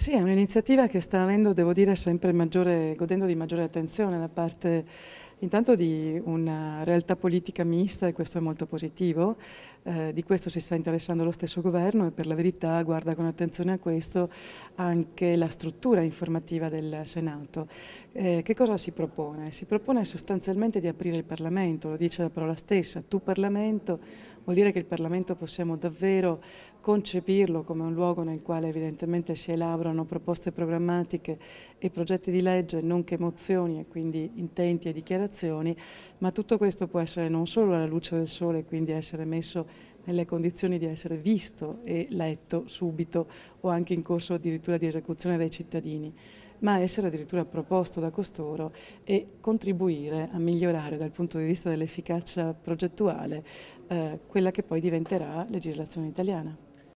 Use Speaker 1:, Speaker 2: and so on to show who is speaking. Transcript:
Speaker 1: Sì, è un'iniziativa che sta avendo, devo dire, sempre maggiore, godendo di maggiore attenzione da parte intanto di una realtà politica mista e questo è molto positivo, eh, di questo si sta interessando lo stesso governo e per la verità guarda con attenzione a questo anche la struttura informativa del Senato. Eh, che cosa si propone? Si propone sostanzialmente di aprire il Parlamento, lo dice la parola stessa, tu Parlamento vuol dire che il Parlamento possiamo davvero concepirlo come un luogo nel quale evidentemente si elaborano proposte programmatiche e progetti di legge, nonché mozioni e quindi intenti e dichiarazioni considerazioni, ma tutto questo può essere non solo alla luce del sole, quindi essere messo nelle condizioni di essere visto e letto subito o anche in corso addirittura di esecuzione dai cittadini, ma essere addirittura proposto da costoro e contribuire a migliorare dal punto di vista dell'efficacia progettuale eh, quella che poi diventerà legislazione italiana.